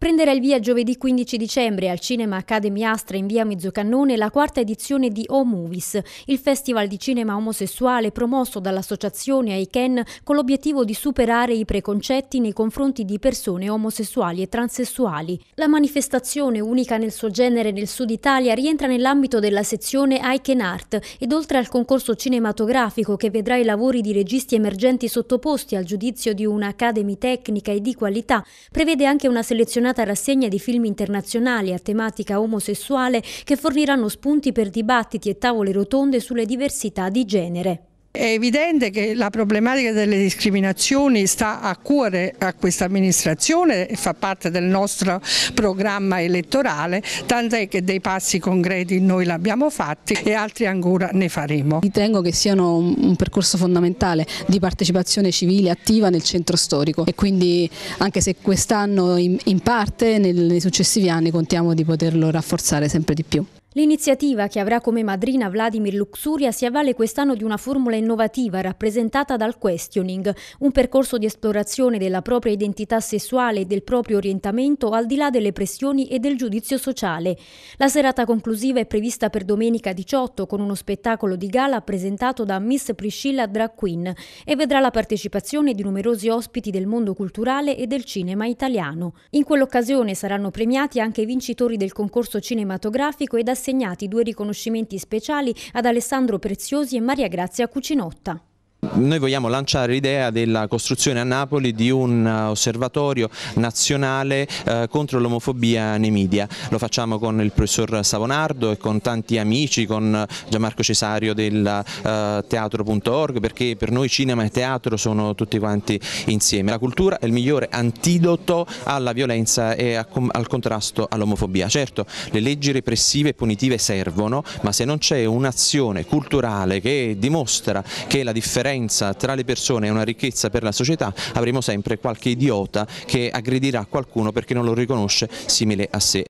Prenderà il via giovedì 15 dicembre al Cinema Academy Astra in via Mezzocannone la quarta edizione di O Movies, il festival di cinema omosessuale promosso dall'associazione Aiken con l'obiettivo di superare i preconcetti nei confronti di persone omosessuali e transessuali. La manifestazione, unica nel suo genere nel sud Italia, rientra nell'ambito della sezione Aiken Art ed oltre al concorso cinematografico che vedrà i lavori di registi emergenti sottoposti al giudizio di un'Academy tecnica e di qualità, prevede anche una selezionata appassionata rassegna di film internazionali a tematica omosessuale che forniranno spunti per dibattiti e tavole rotonde sulle diversità di genere. È evidente che la problematica delle discriminazioni sta a cuore a questa amministrazione e fa parte del nostro programma elettorale, tant'è che dei passi concreti noi l'abbiamo fatti e altri ancora ne faremo. Ritengo che siano un percorso fondamentale di partecipazione civile attiva nel centro storico e quindi anche se quest'anno in parte nei successivi anni contiamo di poterlo rafforzare sempre di più. L'iniziativa, che avrà come madrina Vladimir Luxuria, si avvale quest'anno di una formula innovativa rappresentata dal questioning, un percorso di esplorazione della propria identità sessuale e del proprio orientamento al di là delle pressioni e del giudizio sociale. La serata conclusiva è prevista per domenica 18 con uno spettacolo di gala presentato da Miss Priscilla Drag Queen e vedrà la partecipazione di numerosi ospiti del mondo culturale e del cinema italiano. In quell'occasione saranno premiati anche i vincitori del concorso cinematografico e da assegnati due riconoscimenti speciali ad Alessandro Preziosi e Maria Grazia Cucinotta noi vogliamo lanciare l'idea della costruzione a Napoli di un eh, osservatorio nazionale eh, contro l'omofobia nei media. Lo facciamo con il professor Savonardo e con tanti amici, con eh, Gianmarco Cesario del eh, teatro.org perché per noi cinema e teatro sono tutti quanti insieme. La cultura è il migliore antidoto alla violenza e a, al contrasto all'omofobia. Certo, le leggi repressive e punitive servono, ma se non c'è un'azione culturale che dimostra che la differenza differenza tra le persone è una ricchezza per la società, avremo sempre qualche idiota che aggredirà qualcuno perché non lo riconosce simile a sé.